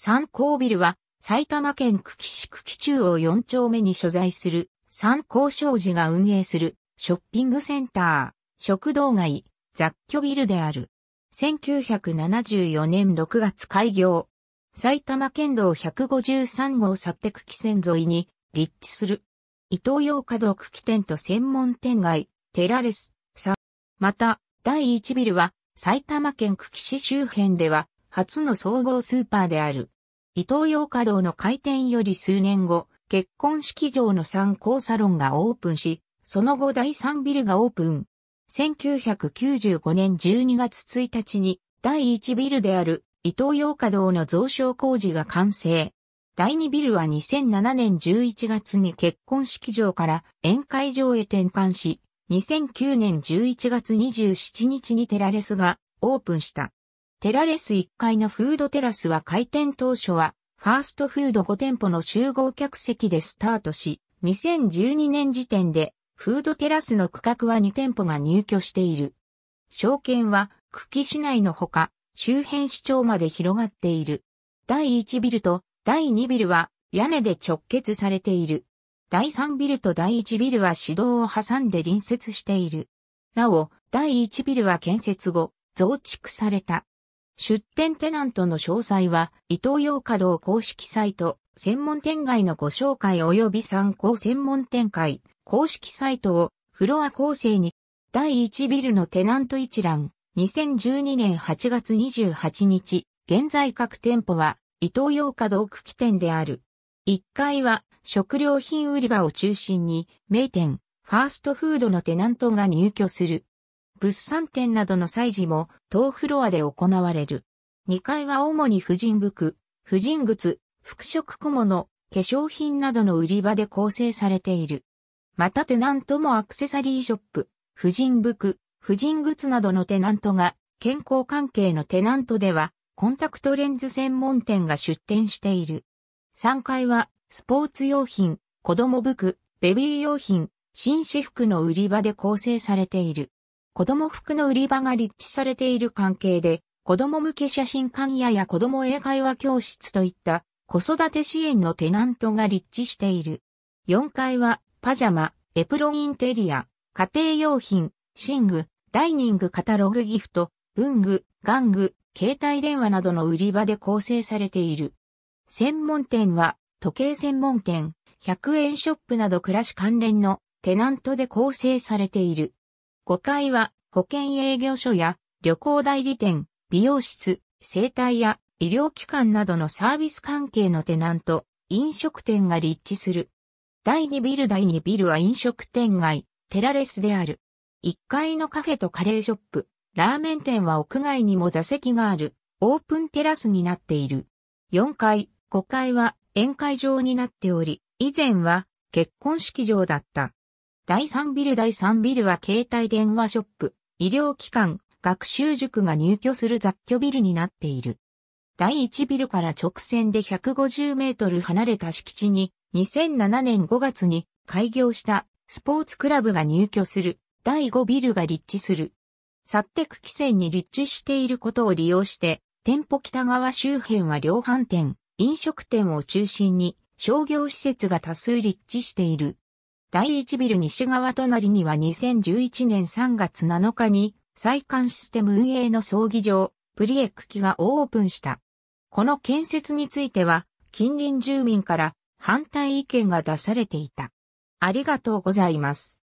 三高ビルは埼玉県久喜市久喜中央4丁目に所在する三高商事が運営するショッピングセンター、食堂街、雑居ビルである。1974年6月開業。埼玉県道153号去って久喜線沿いに立地する。伊東洋華道久喜店と専門店街、テラレス、さ。また、第1ビルは埼玉県久喜市周辺では初の総合スーパーである。伊東洋華堂の開店より数年後、結婚式場の参考サロンがオープンし、その後第3ビルがオープン。1995年12月1日に第1ビルである伊東洋華堂の増床工事が完成。第2ビルは2007年11月に結婚式場から宴会場へ転換し、2009年11月27日にテラレスがオープンした。テラレス1階のフードテラスは開店当初は、ファーストフード5店舗の集合客席でスタートし、2012年時点で、フードテラスの区画は2店舗が入居している。証券は、久喜市内のほか、周辺市町まで広がっている。第1ビルと第2ビルは、屋根で直結されている。第3ビルと第1ビルは市道を挟んで隣接している。なお、第1ビルは建設後、増築された。出店テナントの詳細は、伊東洋華堂公式サイト、専門店街のご紹介及び参考専門店会、公式サイトを、フロア構成に、第1ビルのテナント一覧、2012年8月28日、現在各店舗は、伊東洋華堂区起点である。1階は、食料品売り場を中心に、名店、ファーストフードのテナントが入居する。物産展などの祭事も当フロアで行われる。2階は主に婦人服、婦人靴、服飾小物、化粧品などの売り場で構成されている。またテナントもアクセサリーショップ、婦人服、婦人靴などのテナントが、健康関係のテナントでは、コンタクトレンズ専門店が出店している。3階は、スポーツ用品、子供服、ベビー用品、紳士服の売り場で構成されている。子供服の売り場が立地されている関係で、子供向け写真館屋や子供英会話教室といった子育て支援のテナントが立地している。4階はパジャマ、エプロンインテリア、家庭用品、寝具、ダイニングカタログギフト、文具、玩具、携帯電話などの売り場で構成されている。専門店は時計専門店、100円ショップなど暮らし関連のテナントで構成されている。5階は保険営業所や旅行代理店、美容室、生態や医療機関などのサービス関係のテナント、飲食店が立地する。第2ビル第2ビルは飲食店街、テラレスである。1階のカフェとカレーショップ、ラーメン店は屋外にも座席がある、オープンテラスになっている。4階、5階は宴会場になっており、以前は結婚式場だった。第3ビル第3ビルは携帯電話ショップ、医療機関、学習塾が入居する雑居ビルになっている。第1ビルから直線で150メートル離れた敷地に2007年5月に開業したスポーツクラブが入居する第5ビルが立地する。サッテク規制に立地していることを利用して店舗北側周辺は量販店、飲食店を中心に商業施設が多数立地している。第1ビル西側隣には2011年3月7日に、再管システム運営の葬儀場、プリエク機がオープンした。この建設については、近隣住民から反対意見が出されていた。ありがとうございます。